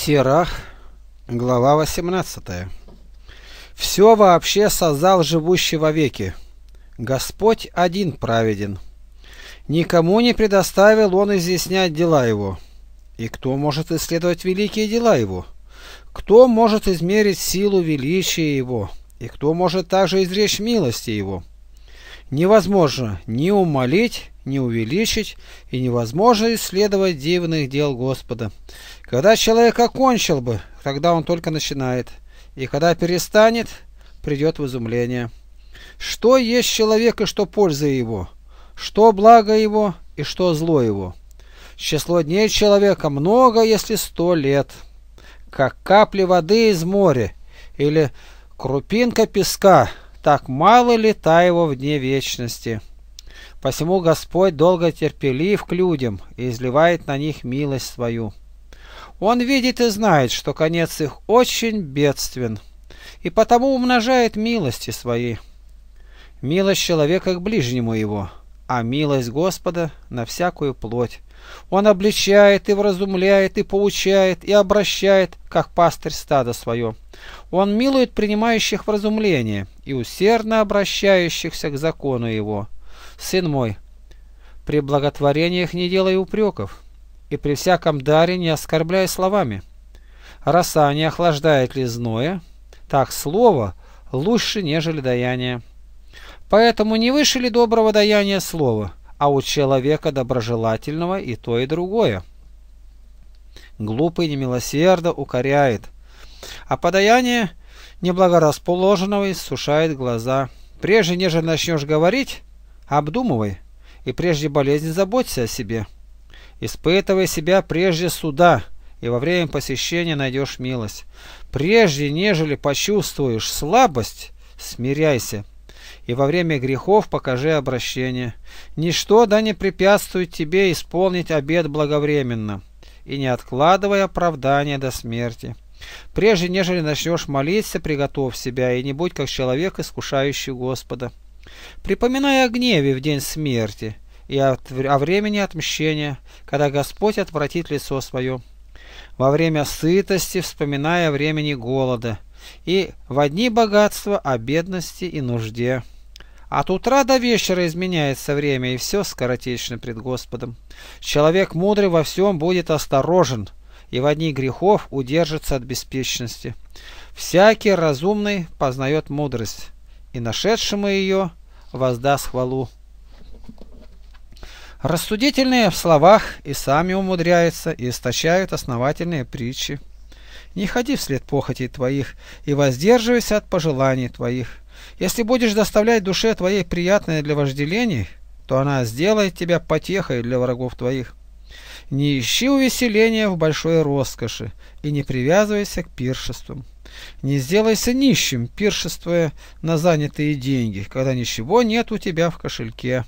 Сирах, глава 18. «Все вообще создал живущий вовеки. Господь один праведен. Никому не предоставил он изъяснять дела его. И кто может исследовать великие дела его? Кто может измерить силу величия его? И кто может также изречь милости его? Невозможно ни умолить, не увеличить, и невозможно исследовать дивных дел Господа. Когда человек окончил бы, тогда он только начинает, и когда перестанет, придет в изумление. Что есть человек и что польза его? Что благо его и что зло его? Число дней человека много, если сто лет, как капли воды из моря, или крупинка песка, так мало ли та его в дне вечности. Посему Господь долго терпелив к людям и изливает на них милость свою. Он видит и знает, что конец их очень бедствен, и потому умножает милости свои. Милость человека к ближнему его, а милость Господа на всякую плоть. Он обличает и вразумляет, и поучает, и обращает, как пастырь стада свое. Он милует принимающих вразумление и усердно обращающихся к закону его. «Сын мой, при благотворениях не делай упреков, и при всяком даре не оскорбляй словами. Роса не охлаждает ли зноя, так слово лучше, нежели даяние. Поэтому не выше ли доброго даяния слова, а у человека доброжелательного и то, и другое?» Глупый немилосердно укоряет, а подаяние неблагорасположенного иссушает глаза. Прежде нежели начнешь говорить, Обдумывай, и прежде болезни заботься о себе. Испытывай себя прежде суда, и во время посещения найдешь милость. Прежде, нежели почувствуешь слабость, смиряйся, и во время грехов покажи обращение. Ничто да не препятствует тебе исполнить обед благовременно, и не откладывай оправдания до смерти. Прежде, нежели начнешь молиться, приготовь себя, и не будь как человек, искушающий Господа. Припоминая о гневе в день смерти и о времени отмщения, когда Господь отвратит лицо свое, во время сытости вспоминая о времени голода, и в одни богатства о бедности и нужде. От утра до вечера изменяется время, и все скоротечно пред Господом. Человек мудрый во всем будет осторожен, и в одни грехов удержится от беспечности. Всякий разумный познает мудрость, и нашедшему ее воздаст хвалу. Рассудительные в словах и сами умудряются, и истощают основательные притчи. Не ходи вслед похоти твоих, и воздерживайся от пожеланий твоих. Если будешь доставлять душе твоей приятное для вожделений, то она сделает тебя потехой для врагов твоих. Не ищи увеселения в большой роскоши и не привязывайся к пиршествам. Не сделайся нищим, пиршествуя на занятые деньги, когда ничего нет у тебя в кошельке.